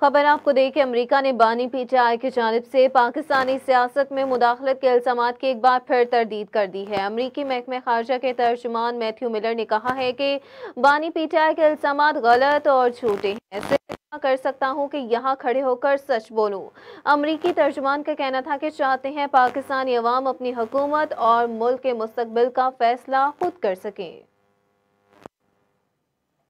खबर आपको दे कि अमेरिका ने बानी पीटीआई की जानब से पाकिस्तानी सियासत में मुदाखलत के इल्जाम की एक बार फिर तरदीद कर दी है अमरीकी महकमे खारजा के तर्जुमान मैथ्यू मिलर ने कहा है कि बानी पीटीआई के इल्जाम गलत और झूठे हैं कर सकता हूं कि यहां खड़े होकर सच बोलूं। अमरीकी तर्जमान का कहना था कि चाहते हैं पाकिस्तानी अवाम अपनी हुकूमत और मुल्क के मुस्तबिल का फैसला खुद कर सकें